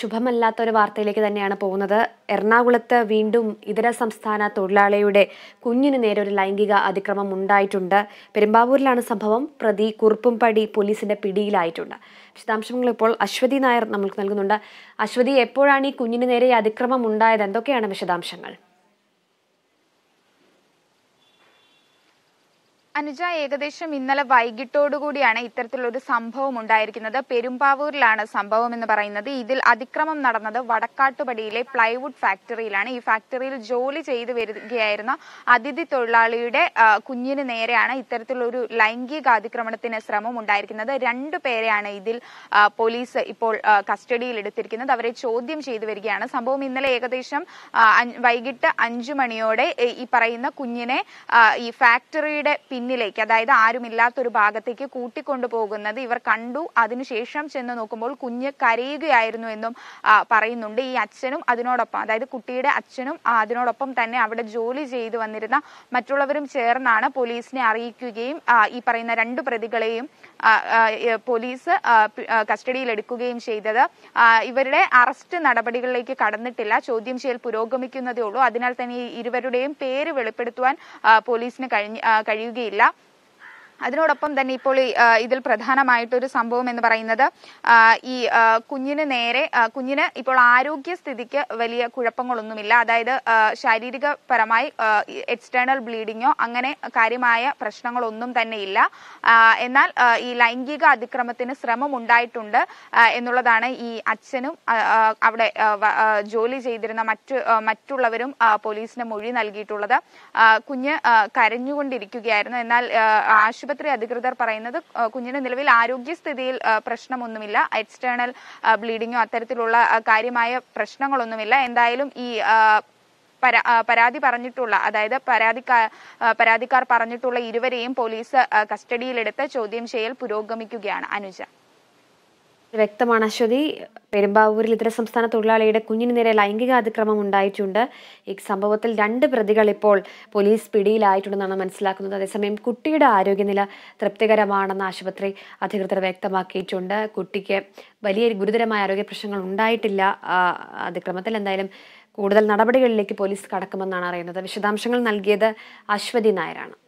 ശുഭമല്ലാത്ത ഒരു വാർത്തയിലേക്ക് തന്നെയാണ് പോകുന്നത് എറണാകുളത്ത് വീണ്ടും ഇതര സംസ്ഥാന തൊഴിലാളിയുടെ കുഞ്ഞിന് നേരെ ഒരു ലൈംഗിക അതിക്രമം ഉണ്ടായിട്ടുണ്ട് പെരുമ്പാവൂരിലാണ് സംഭവം പ്രതി പടി പോലീസിന്റെ പിടിയിലായിട്ടുണ്ട് വിശദാംശങ്ങൾ ഇപ്പോൾ അശ്വതി നായർ നമ്മൾക്ക് നൽകുന്നുണ്ട് അശ്വതി എപ്പോഴാണ് ഈ കുഞ്ഞിന് നേരെ അതിക്രമം ഉണ്ടായത് എന്തൊക്കെയാണ് വിശദാംശങ്ങൾ അനുജ ഏകദേശം ഇന്നലെ വൈകിട്ടോടുകൂടിയാണ് ഇത്തരത്തിലൊരു സംഭവം ഉണ്ടായിരിക്കുന്നത് പെരുമ്പാവൂരിലാണ് സംഭവം എന്ന് പറയുന്നത് ഇതിൽ അതിക്രമം നടന്നത് വടക്കാട്ടുപടിയിലെ പ്ലൈവുഡ് ഫാക്ടറിയിലാണ് ഈ ഫാക്ടറിയിൽ ജോലി ചെയ്തു വരികയായിരുന്ന അതിഥി തൊഴിലാളിയുടെ കുഞ്ഞിന് നേരെയാണ് ഇത്തരത്തിലൊരു ലൈംഗിക അതിക്രമണത്തിന് ശ്രമം ഉണ്ടായിരിക്കുന്നത് രണ്ടു പേരെയാണ് ഇതിൽ പോലീസ് ഇപ്പോൾ കസ്റ്റഡിയിൽ എടുത്തിരിക്കുന്നത് അവരെ ചോദ്യം ചെയ്തു വരികയാണ് സംഭവം ഇന്നലെ ഏകദേശം വൈകിട്ട് അഞ്ചു മണിയോടെ ഈ പറയുന്ന കുഞ്ഞിനെ ഈ ഫാക്ടറിയുടെ പിന്നിലേക്ക് അതായത് ആരുമില്ലാത്തൊരു ഭാഗത്തേക്ക് കൂട്ടിക്കൊണ്ടുപോകുന്നത് ഇവർ കണ്ടു അതിനുശേഷം ചെന്ന് നോക്കുമ്പോൾ കുഞ്ഞ് കരയുകയായിരുന്നു എന്നും പറയുന്നുണ്ട് ഈ അച്ഛനും അതിനോടൊപ്പം അതായത് കുട്ടിയുടെ അച്ഛനും അതിനോടൊപ്പം തന്നെ അവിടെ ജോലി ചെയ്തു വന്നിരുന്ന മറ്റുള്ളവരും ചേർന്നാണ് പോലീസിനെ അറിയിക്കുകയും ഈ പറയുന്ന രണ്ട് പ്രതികളെയും പോലീസ് കസ്റ്റഡിയിലെടുക്കുകയും ചെയ്തത് ഇവരുടെ അറസ്റ്റ് നടപടികളിലേക്ക് കടന്നിട്ടില്ല ചോദ്യം ചെയ്യൽ പുരോഗമിക്കുന്നതേ ഉള്ളൂ അതിനാൽ തന്നെ ഇരുവരുടെയും പേര് വെളിപ്പെടുത്തുവാൻ പോലീസിന് കഴിയുകയില്ല അതിനോടൊപ്പം തന്നെ ഇപ്പോൾ ഇതിൽ പ്രധാനമായിട്ടൊരു സംഭവം എന്ന് പറയുന്നത് ഈ കുഞ്ഞിന് നേരെ കുഞ്ഞിന് ഇപ്പോൾ ആരോഗ്യസ്ഥിതിക്ക് വലിയ കുഴപ്പങ്ങളൊന്നുമില്ല അതായത് ശാരീരികപരമായി എക്സ്റ്റേണൽ ബ്ലീഡിങ്ങോ അങ്ങനെ കാര്യമായ പ്രശ്നങ്ങളൊന്നും തന്നെയില്ല എന്നാൽ ഈ ലൈംഗിക അതിക്രമത്തിന് ശ്രമം ഉണ്ടായിട്ടുണ്ട് എന്നുള്ളതാണ് ഈ അച്ഛനും അവിടെ ജോലി ചെയ്തിരുന്ന മറ്റു മറ്റുള്ളവരും പോലീസിന് മൊഴി നൽകിയിട്ടുള്ളത് കുഞ്ഞ് കരഞ്ഞുകൊണ്ടിരിക്കുകയായിരുന്നു എന്നാൽ ആശു ആശുപത്രി അധികൃതർ പറയുന്നത് കുഞ്ഞിന് നിലവിൽ ആരോഗ്യസ്ഥിതിയിൽ പ്രശ്നമൊന്നുമില്ല എക്സ്റ്റേണൽ ബ്ലീഡിങ്ങോ അത്തരത്തിലുള്ള കാര്യമായ പ്രശ്നങ്ങളൊന്നുമില്ല എന്തായാലും ഈ പരാതി പറഞ്ഞിട്ടുള്ള അതായത് പരാതിക്കാർ പരാതിക്കാർ പറഞ്ഞിട്ടുള്ള ഇരുവരെയും പോലീസ് കസ്റ്റഡിയിലെടുത്ത് ചോദ്യം ചെയ്യൽ പുരോഗമിക്കുകയാണ് അനുജ വ്യക്തമാണ് അശ്വതി പെരുമ്പാവൂരിൽ ഇതര സംസ്ഥാന തൊഴിലാളിയുടെ കുഞ്ഞിന് നേരെ ലൈംഗിക അതിക്രമം ഉണ്ടായിട്ടുണ്ട് ഈ സംഭവത്തിൽ രണ്ട് പ്രതികൾ ഇപ്പോൾ പോലീസ് പിടിയിലായിട്ടുണ്ടെന്നാണ് മനസ്സിലാക്കുന്നത് അതേസമയം കുട്ടിയുടെ ആരോഗ്യനില തൃപ്തികരമാണെന്ന് ആശുപത്രി അധികൃതർ വ്യക്തമാക്കിയിട്ടുണ്ട് കുട്ടിക്ക് വലിയ ഗുരുതരമായ ആരോഗ്യ പ്രശ്നങ്ങൾ ഉണ്ടായിട്ടില്ല അതിക്രമത്തിൽ എന്തായാലും കൂടുതൽ നടപടികളിലേക്ക് പോലീസ് കടക്കുമെന്നാണ് അറിയുന്നത് വിശദാംശങ്ങൾ നൽകിയത് അശ്വതി നായരാണ്